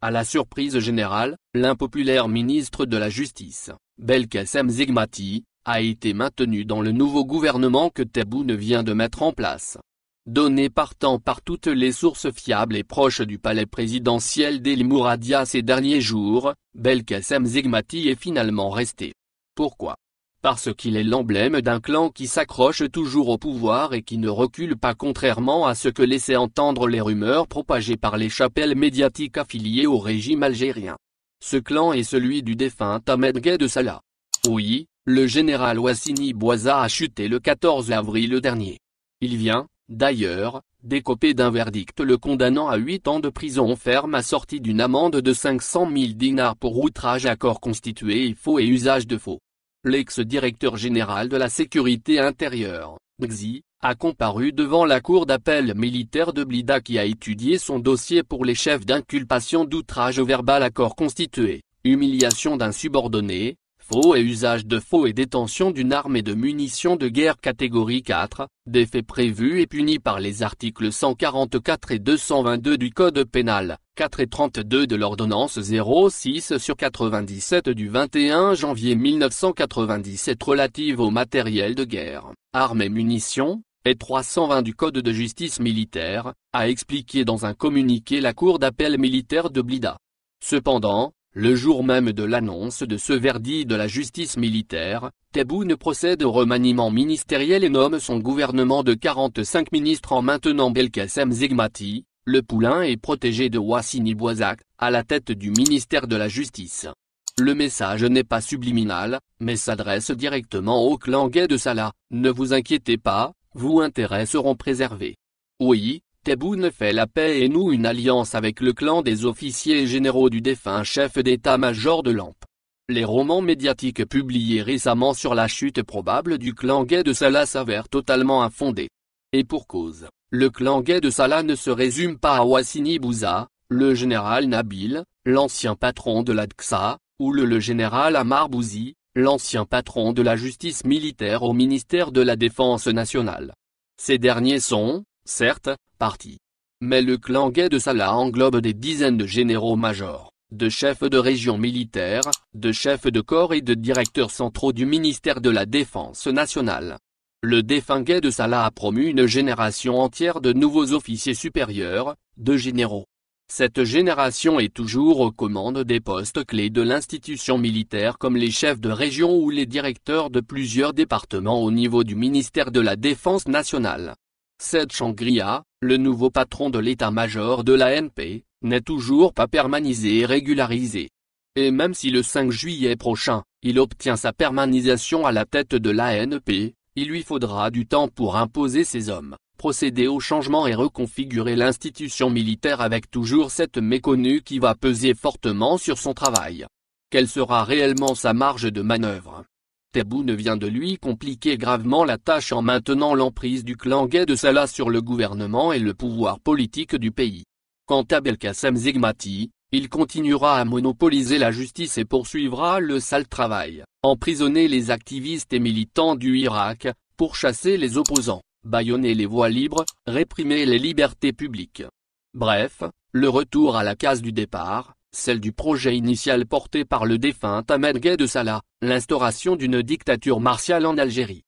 À la surprise générale, l'impopulaire ministre de la Justice, Belkacem Zigmati, a été maintenu dans le nouveau gouvernement que ne vient de mettre en place. Donné partant par toutes les sources fiables et proches du palais présidentiel d'El Mouradia ces derniers jours, Belkacem Zigmati est finalement resté. Pourquoi parce qu'il est l'emblème d'un clan qui s'accroche toujours au pouvoir et qui ne recule pas contrairement à ce que laissaient entendre les rumeurs propagées par les chapelles médiatiques affiliées au régime algérien. Ce clan est celui du défunt Ahmed Gay de Salah. Oui, le général Wassini Boisa a chuté le 14 avril dernier. Il vient, d'ailleurs, décoper d'un verdict le condamnant à 8 ans de prison ferme assorti d'une amende de 500 000 dinars pour outrage à corps constitué et faux et usage de faux. L'ex-directeur général de la sécurité intérieure, Xi, a comparu devant la cour d'appel militaire de Blida qui a étudié son dossier pour les chefs d'inculpation d'outrage au verbal accord constitué, humiliation d'un subordonné, faux et usage de faux et détention d'une arme et de munitions de guerre catégorie 4, des faits prévus et punis par les articles 144 et 222 du Code pénal, 4 et 32 de l'ordonnance 06 sur 97 du 21 janvier 1997 relative au matériel de guerre, armes et munitions, et 320 du Code de justice militaire, a expliqué dans un communiqué la Cour d'appel militaire de Blida. Cependant, le jour même de l'annonce de ce verdict de la justice militaire, Tebboune procède au remaniement ministériel et nomme son gouvernement de 45 ministres en maintenant Belkacem Zegmati, le poulain et protégé de Wassini Boisac, à la tête du ministère de la Justice. Le message n'est pas subliminal, mais s'adresse directement au clan gay de Salah, ne vous inquiétez pas, vos intérêts seront préservés. Oui, Tebboune fait la paix et noue une alliance avec le clan des officiers généraux du défunt chef d'état-major de Lampe. Les romans médiatiques publiés récemment sur la chute probable du clan gay de Salah s'avèrent totalement infondés. Et pour cause, le clan gay de Salah ne se résume pas à Wassini Bouza, le général Nabil, l'ancien patron de l'ADXA, ou le, le général Amar Bouzi, l'ancien patron de la justice militaire au ministère de la Défense nationale. Ces derniers sont, certes, partie. Mais le clan gay de Salah englobe des dizaines de généraux-majors, de chefs de région militaires, de chefs de corps et de directeurs centraux du ministère de la Défense nationale. Le défunt gay de Salah a promu une génération entière de nouveaux officiers supérieurs, de généraux. Cette génération est toujours aux commandes des postes clés de l'institution militaire comme les chefs de région ou les directeurs de plusieurs départements au niveau du ministère de la Défense nationale. Cette shangri le nouveau patron de l'état-major de l'ANP, n'est toujours pas permanisé et régularisé. Et même si le 5 juillet prochain, il obtient sa permanisation à la tête de l'ANP, il lui faudra du temps pour imposer ses hommes, procéder au changement et reconfigurer l'institution militaire avec toujours cette méconnue qui va peser fortement sur son travail. Quelle sera réellement sa marge de manœuvre Tabou ne vient de lui compliquer gravement la tâche en maintenant l'emprise du clan gay de Salah sur le gouvernement et le pouvoir politique du pays. Quant à Belkacem Zigmati, il continuera à monopoliser la justice et poursuivra le sale travail, emprisonner les activistes et militants du Irak, pourchasser les opposants, bâillonner les voies libres, réprimer les libertés publiques. Bref, le retour à la case du départ, celle du projet initial porté par le défunt Ahmed Gay de Salah, l'instauration d'une dictature martiale en Algérie.